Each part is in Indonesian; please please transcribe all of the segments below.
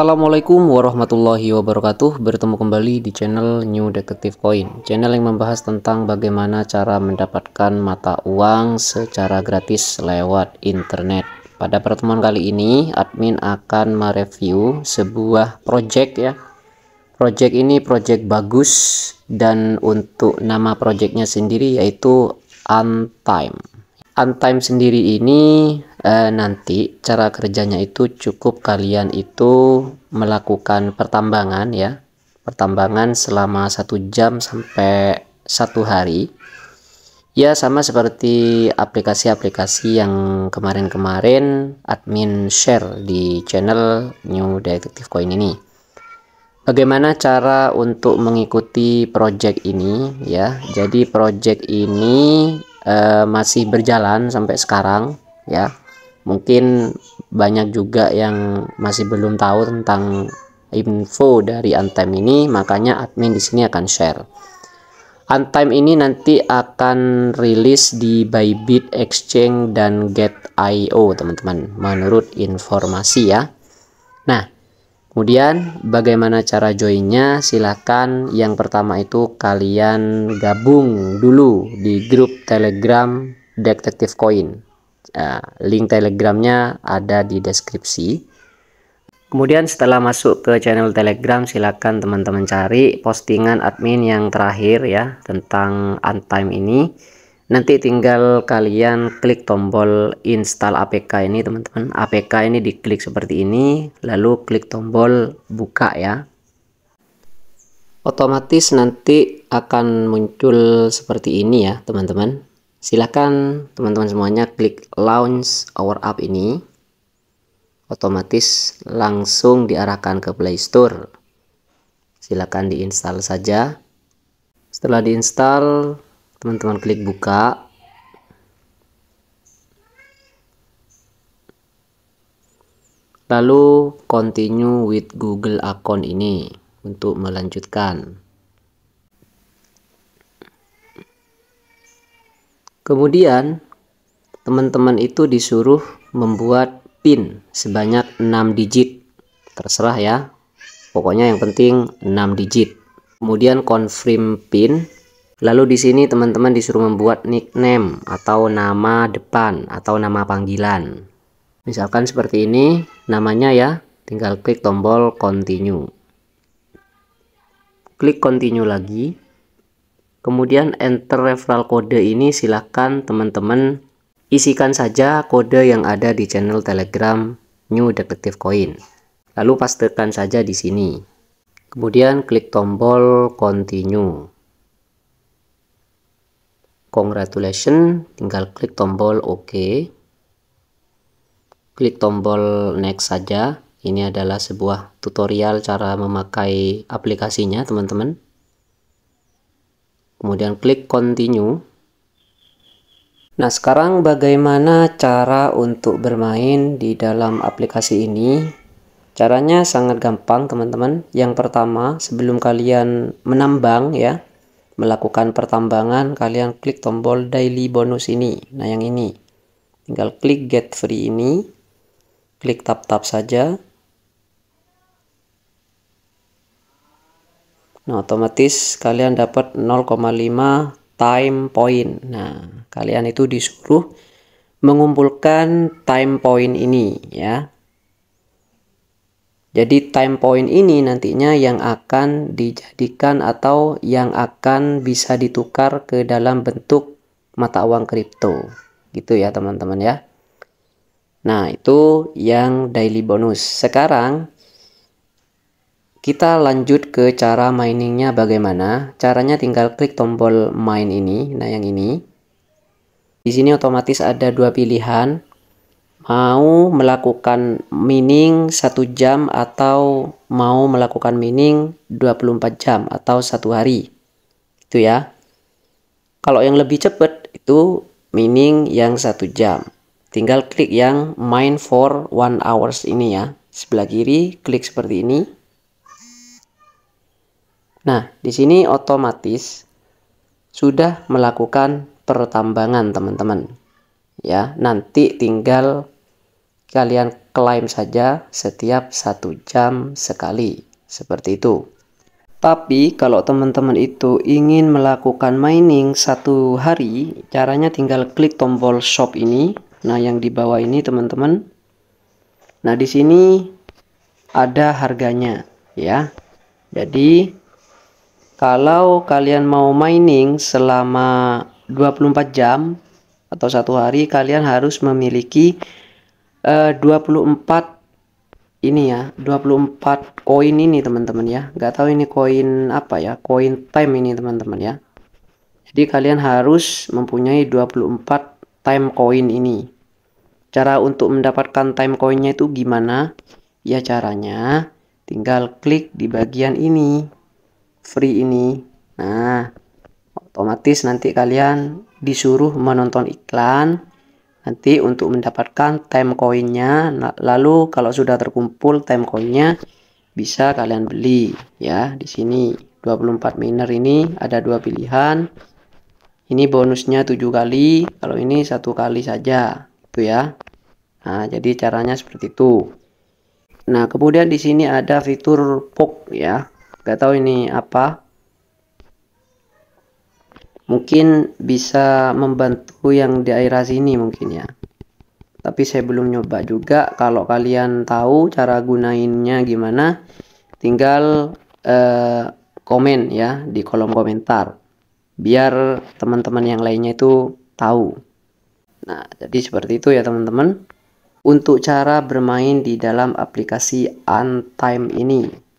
Assalamualaikum warahmatullahi wabarakatuh Bertemu kembali di channel New Detective Coin Channel yang membahas tentang bagaimana cara mendapatkan mata uang secara gratis lewat internet Pada pertemuan kali ini admin akan mereview sebuah project ya Project ini project bagus dan untuk nama projectnya sendiri yaitu Untime Untime sendiri ini eh, nanti cara kerjanya itu cukup kalian itu melakukan pertambangan ya pertambangan selama satu jam sampai satu hari ya sama seperti aplikasi-aplikasi yang kemarin-kemarin admin share di channel new detective coin ini bagaimana cara untuk mengikuti project ini ya jadi project ini eh, masih berjalan sampai sekarang ya mungkin banyak juga yang masih belum tahu tentang info dari Antime ini makanya admin di sini akan share Antime ini nanti akan rilis di Bybit Exchange dan Get.io teman-teman menurut informasi ya nah kemudian bagaimana cara joinnya silahkan yang pertama itu kalian gabung dulu di grup telegram detektif coin Eh, link telegramnya ada di deskripsi. Kemudian setelah masuk ke channel telegram silakan teman-teman cari postingan admin yang terakhir ya tentang Untime ini. Nanti tinggal kalian klik tombol install APK ini teman-teman. APK ini diklik seperti ini lalu klik tombol buka ya. Otomatis nanti akan muncul seperti ini ya teman-teman silahkan teman-teman semuanya klik launch our app ini otomatis langsung diarahkan ke Play Store silahkan diinstal saja setelah diinstal teman-teman klik buka lalu continue with Google account ini untuk melanjutkan Kemudian teman-teman itu disuruh membuat pin sebanyak 6 digit. Terserah ya. Pokoknya yang penting 6 digit. Kemudian confirm pin. Lalu di sini teman-teman disuruh membuat nickname atau nama depan atau nama panggilan. Misalkan seperti ini namanya ya. Tinggal klik tombol continue. Klik continue lagi. Kemudian enter referral kode ini silahkan teman-teman isikan saja kode yang ada di channel Telegram New Detective Coin. Lalu pastikan saja di sini. Kemudian klik tombol continue. Congratulations, tinggal klik tombol OK. Klik tombol next saja. Ini adalah sebuah tutorial cara memakai aplikasinya, teman-teman kemudian klik continue Nah, sekarang bagaimana cara untuk bermain di dalam aplikasi ini? Caranya sangat gampang, teman-teman. Yang pertama, sebelum kalian menambang ya, melakukan pertambangan, kalian klik tombol daily bonus ini. Nah, yang ini. Tinggal klik get free ini. Klik tap-tap saja. Nah, otomatis kalian dapat 0,5 time point. Nah, kalian itu disuruh mengumpulkan time point ini ya. Jadi time point ini nantinya yang akan dijadikan atau yang akan bisa ditukar ke dalam bentuk mata uang kripto. Gitu ya, teman-teman ya. Nah, itu yang daily bonus. Sekarang kita lanjut ke cara miningnya bagaimana. Caranya tinggal klik tombol mine ini, nah yang ini. Di sini otomatis ada dua pilihan. Mau melakukan mining 1 jam atau mau melakukan mining 24 jam atau satu hari. Itu ya. Kalau yang lebih cepat itu mining yang satu jam. Tinggal klik yang mine for one hours ini ya. Sebelah kiri klik seperti ini. Nah, di sini otomatis sudah melakukan pertambangan, teman-teman. Ya, nanti tinggal kalian klaim saja setiap satu jam sekali, seperti itu. Tapi kalau teman-teman itu ingin melakukan mining satu hari, caranya tinggal klik tombol shop ini. Nah, yang di bawah ini teman-teman. Nah, di sini ada harganya ya. Jadi kalau kalian mau mining selama 24 jam atau satu hari kalian harus memiliki eh, uh, 24 ini ya 24 koin ini teman-teman ya nggak tahu ini koin apa ya koin time ini teman-teman ya jadi kalian harus mempunyai 24 time koin ini cara untuk mendapatkan time koinnya itu gimana ya caranya tinggal klik di bagian ini free ini nah otomatis nanti kalian disuruh menonton iklan nanti untuk mendapatkan time coinnya nah, lalu kalau sudah terkumpul time coinnya bisa kalian beli ya di sini 24 miner ini ada dua pilihan ini bonusnya tujuh kali kalau ini satu kali saja itu ya nah jadi caranya seperti itu nah kemudian di sini ada fitur pok ya Gak tahu ini apa. Mungkin bisa membantu yang di daerah sini mungkin ya. Tapi saya belum nyoba juga. Kalau kalian tahu cara gunainnya gimana, tinggal eh, komen ya di kolom komentar. Biar teman-teman yang lainnya itu tahu. Nah, jadi seperti itu ya teman-teman untuk cara bermain di dalam aplikasi Untime ini.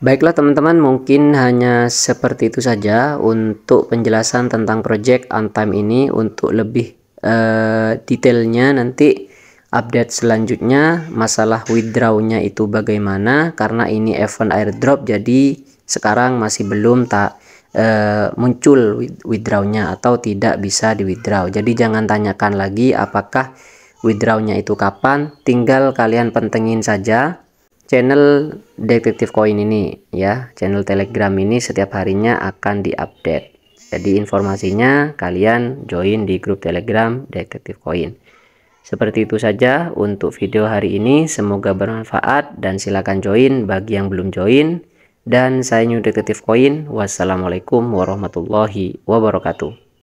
Baiklah teman-teman, mungkin hanya seperti itu saja untuk penjelasan tentang project on ini untuk lebih uh, detailnya nanti update selanjutnya masalah withdrawnya itu bagaimana karena ini event airdrop jadi sekarang masih belum tak uh, eh, muncul withdrawnya atau tidak bisa di withdraw. Jadi jangan tanyakan lagi apakah withdrawnya itu kapan, tinggal kalian pentengin saja channel detektif koin ini ya channel telegram ini setiap harinya akan diupdate jadi informasinya kalian join di grup telegram detektif koin seperti itu saja untuk video hari ini semoga bermanfaat dan silakan join bagi yang belum join dan saya New Detektif Koin wassalamualaikum warahmatullahi wabarakatuh